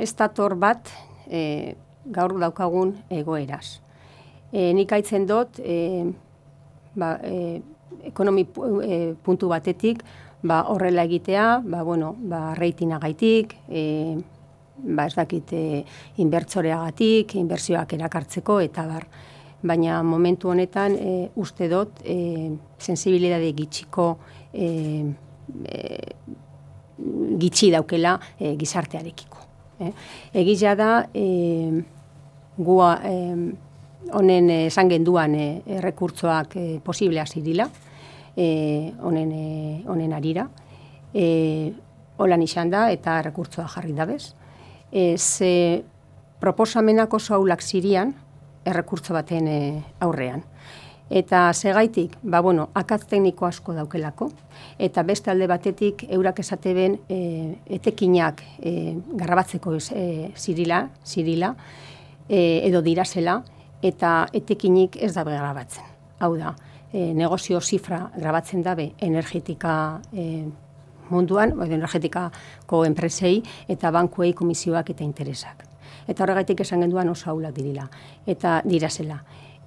Ez bat e, gaur daukagun egoeraz. E, nik aitzen dut, e, ba, e, ekonomi e, puntu batetik, ba, horrela egitea, ba, bueno, ba, reitina gaitik, e, ba, ez dakit e, inbertsorea gatik, inbertsioak erakartzeko, eta bar. Baina momentu honetan e, uste dut, e, sensibilidade gitxiko e, e, gitxi daukela e, gizartearekin. Eh? Egia da, e, gua e, honen eh, esan genduan e, eh, errekurtzoak e, eh, posiblea zirila, e, honen, e, honen arira. E, Ola izan da eta errekurtzoa jarri da bez. E, ze proposamenak oso aulak zirian errekurtzo baten e, aurrean. Eta segaitik, ba, bueno, akaz tekniko asko daukelako, eta beste alde batetik eurak esateben ben e, etekinak e, garrabatzeko e, zirila, zirila e, edo dirazela, eta etekinik ez dabe grabatzen. Hau da, e, negozio zifra grabatzen dabe energetika e, munduan, edo energetikako enpresei eta bankuei komisioak eta interesak. Eta horregatik esan genduan oso haulak dirila, eta dirazela.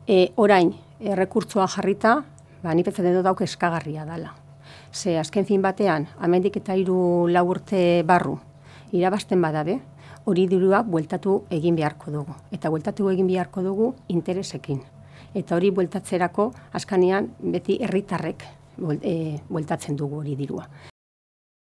E, orain, errekurtzoa jarrita, ba ni pentsatzen dut auk eskagarria dala. Ze azken fin batean, hamendik eta hiru lau urte barru irabasten badabe, hori dirua bueltatu egin beharko dugu. Eta bueltatu egin beharko dugu interesekin. Eta hori bueltatzerako askanean beti herritarrek eh, bueltatzen dugu hori dirua.